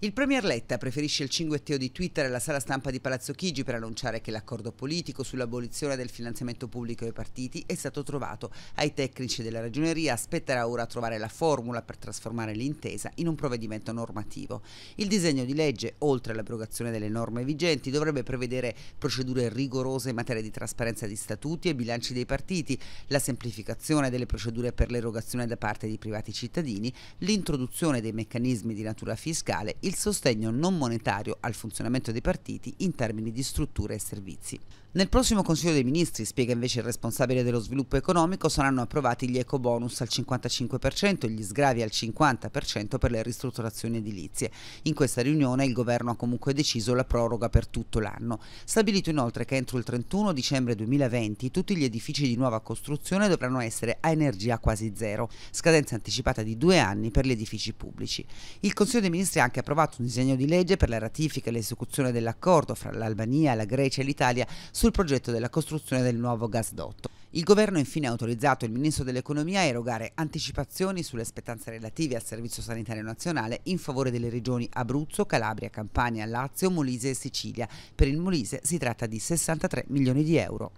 Il Premier Letta preferisce il cinguetteo di Twitter alla sala stampa di Palazzo Chigi per annunciare che l'accordo politico sull'abolizione del finanziamento pubblico ai partiti è stato trovato. Ai tecnici della ragioneria aspetterà ora trovare la formula per trasformare l'intesa in un provvedimento normativo. Il disegno di legge, oltre all'abrogazione delle norme vigenti, dovrebbe prevedere procedure rigorose in materia di trasparenza di statuti e bilanci dei partiti, la semplificazione delle procedure per l'erogazione da parte di privati cittadini, l'introduzione dei meccanismi di natura fiscale, il sostegno non monetario al funzionamento dei partiti in termini di strutture e servizi. Nel prossimo Consiglio dei Ministri, spiega invece il responsabile dello sviluppo economico, saranno approvati gli eco bonus al 55% e gli sgravi al 50% per le ristrutturazioni edilizie. In questa riunione il governo ha comunque deciso la proroga per tutto l'anno. Stabilito inoltre che entro il 31 dicembre 2020 tutti gli edifici di nuova costruzione dovranno essere a energia quasi zero, scadenza anticipata di due anni per gli edifici pubblici. Il Consiglio dei Ministri ha anche approvato approvato un disegno di legge per la ratifica e l'esecuzione dell'accordo fra l'Albania, la Grecia e l'Italia sul progetto della costruzione del nuovo gasdotto. Il governo infine ha autorizzato il ministro dell'economia a erogare anticipazioni sulle aspettanze relative al Servizio Sanitario Nazionale in favore delle regioni Abruzzo, Calabria, Campania, Lazio, Molise e Sicilia. Per il Molise si tratta di 63 milioni di euro.